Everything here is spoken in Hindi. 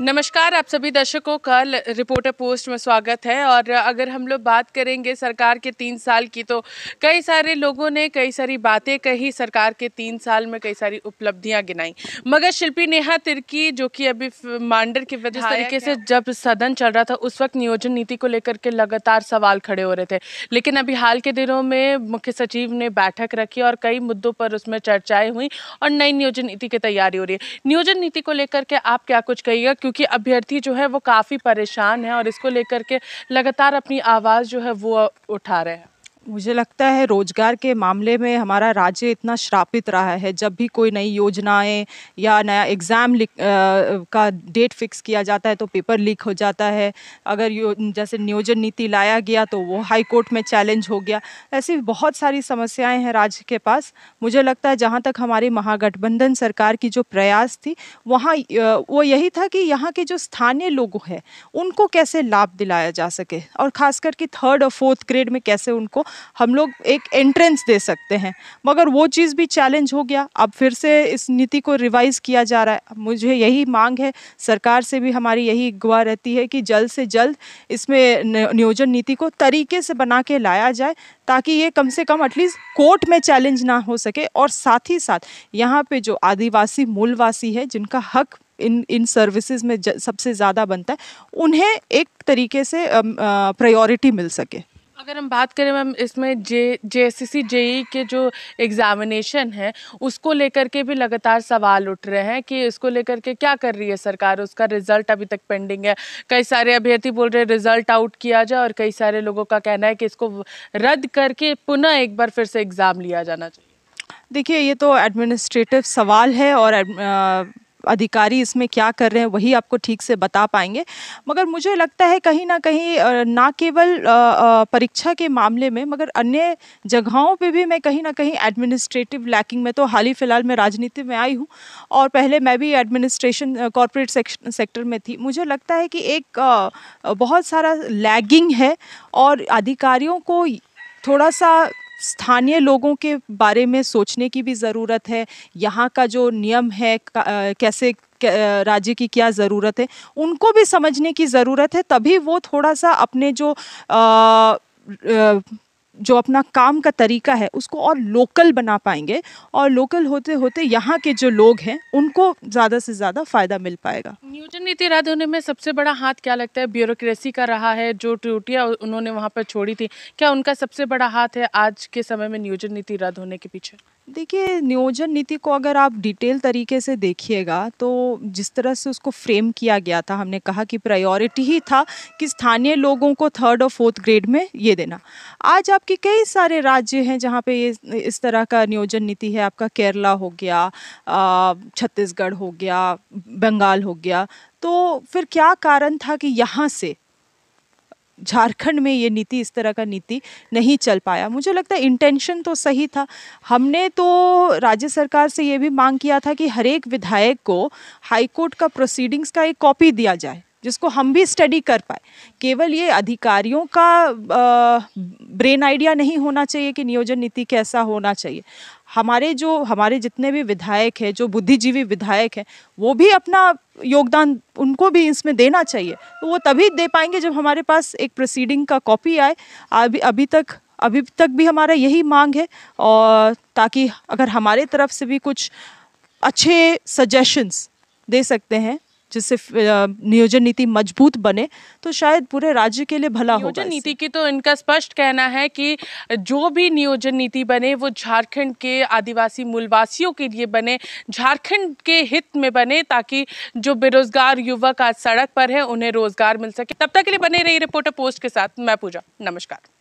नमस्कार आप सभी दर्शकों का रिपोर्टर पोस्ट में स्वागत है और अगर हम लोग बात करेंगे सरकार के तीन साल की तो कई सारे लोगों ने कई सारी बातें कही सरकार के तीन साल में कई सारी उपलब्धियां गिनाई मगर शिल्पी नेहा तिर्की जो कि अभी मांडर के जिस तरीके से जब सदन चल रहा था उस वक्त नियोजन नीति को लेकर के लगातार सवाल खड़े हो रहे थे लेकिन अभी हाल के दिनों में मुख्य सचिव ने बैठक रखी और कई मुद्दों पर उसमें चर्चाएँ हुई और नई नियोजन नीति की तैयारी हो रही है नियोजन नीति को लेकर के आप क्या कुछ कहिएगा क्योंकि क्योंकि अभ्यर्थी जो है वो काफ़ी परेशान है और इसको लेकर के लगातार अपनी आवाज़ जो है वो उठा रहे हैं मुझे लगता है रोजगार के मामले में हमारा राज्य इतना श्रापित रहा है जब भी कोई नई योजनाएं या नया एग्ज़ाम का डेट फिक्स किया जाता है तो पेपर लीक हो जाता है अगर जैसे नियोजन नीति लाया गया तो वो हाई कोर्ट में चैलेंज हो गया ऐसी बहुत सारी समस्याएं हैं राज्य के पास मुझे लगता है जहाँ तक हमारी महागठबंधन सरकार की जो प्रयास थी वहाँ वो यही था कि यहाँ के जो स्थानीय लोग हैं उनको कैसे लाभ दिलाया जा सके और ख़ास करके थर्ड और फोर्थ ग्रेड में कैसे उनको हम लोग एक एंट्रेंस दे सकते हैं मगर वो चीज़ भी चैलेंज हो गया अब फिर से इस नीति को रिवाइज़ किया जा रहा है मुझे यही मांग है सरकार से भी हमारी यही गुआ रहती है कि जल्द से जल्द इसमें नियोजन नीति को तरीके से बना के लाया जाए ताकि ये कम से कम एटलीस्ट कोर्ट में चैलेंज ना हो सके और साथ ही साथ यहाँ पे जो आदिवासी मूलवासी है जिनका हक इन इन सर्विसेज में सबसे ज़्यादा बनता है उन्हें एक तरीके से प्रायोरिटी मिल सके अगर हम बात करें मैम इसमें जे जे एस सी जेई के जो एग्ज़ामिनेशन है उसको लेकर के भी लगातार सवाल उठ रहे हैं कि इसको लेकर के क्या कर रही है सरकार उसका रिज़ल्ट अभी तक पेंडिंग है कई सारे अभ्यर्थी बोल रहे हैं रिज़ल्ट आउट किया जाए और कई सारे लोगों का कहना है कि इसको रद्द करके पुनः एक बार फिर से एग्ज़ाम लिया जाना चाहिए देखिए ये तो एडमिनिस्ट्रेटिव सवाल है और अधिकारी इसमें क्या कर रहे हैं वही आपको ठीक से बता पाएंगे मगर मुझे लगता है कहीं ना कहीं ना केवल परीक्षा के मामले में मगर अन्य जगहों पे भी मैं कहीं ना कहीं एडमिनिस्ट्रेटिव लैकिंग में तो हाल ही फिलहाल मैं राजनीति में आई हूँ और पहले मैं भी एडमिनिस्ट्रेशन कॉरपोरेट सेक्टर में थी मुझे लगता है कि एक बहुत सारा लैगिंग है और अधिकारियों को थोड़ा सा स्थानीय लोगों के बारे में सोचने की भी ज़रूरत है यहाँ का जो नियम है कैसे राज्य की क्या ज़रूरत है उनको भी समझने की ज़रूरत है तभी वो थोड़ा सा अपने जो आ, आ, जो अपना काम का तरीका है उसको और लोकल बना पाएंगे और लोकल होते होते यहाँ के जो लोग हैं उनको ज़्यादा से ज़्यादा फ़ायदा मिल पाएगा न्यूटन नीति रद्द होने में सबसे बड़ा हाथ क्या लगता है ब्यूरोक्रेसी का रहा है जो ट्यूटियाँ उन्होंने वहाँ पर छोड़ी थी क्या उनका सबसे बड़ा हाथ है आज के समय में न्यूटन नीति रद्द होने के पीछे देखिए, नियोजन नीति को अगर आप डिटेल तरीके से देखिएगा, तो जिस तरह से उसको फ्रेम किया गया था, हमने कहा कि प्रायोरिटी ही था कि स्थानीय लोगों को थर्ड और फोर्थ ग्रेड में ये देना। आज आपके कई सारे राज्य हैं जहाँ पे ये इस तरह का नियोजन नीति है, आपका केरला हो गया छत्तीसगढ़ हो गया, बंगाल हो गया। तो फिर क्या कारण था कि यहाँ से झारखंड में ये नीति इस तरह का नीति नहीं चल पाया मुझे लगता है इंटेंशन तो सही था हमने तो राज्य सरकार से ये भी मांग किया था कि हर एक विधायक को हाईकोर्ट का प्रोसीडिंग्स का एक कॉपी दिया जाए जिसको हम भी स्टडी कर पाए केवल ये अधिकारियों का ब्रेन आइडिया नहीं होना चाहिए कि नियोजन नीति कैसा होना चाहिए हमारे जो हमारे जितने भी विधायक हैं जो बुद्धिजीवी विधायक हैं वो भी अपना योगदान उनको भी इसमें देना चाहिए तो वो तभी दे पाएंगे जब हमारे पास एक प्रोसीडिंग का कॉपी आए अभी अभी तक अभी तक भी हमारा यही मांग है और ताकि अगर हमारे तरफ से भी कुछ अच्छे सजेशंस दे सकते हैं जिससे नियोजन नीति मजबूत बने तो शायद पूरे राज्य के लिए भला हो नियोजन नीति की तो इनका स्पष्ट कहना है कि जो भी नियोजन नीति बने वो झारखंड के आदिवासी मूलवासियों के लिए बने झारखंड के हित में बने ताकि जो बेरोजगार युवक आज सड़क पर है उन्हें रोजगार मिल सके तब तक के लिए बने रही रिपोर्टर पोस्ट के साथ मैं पूजा नमस्कार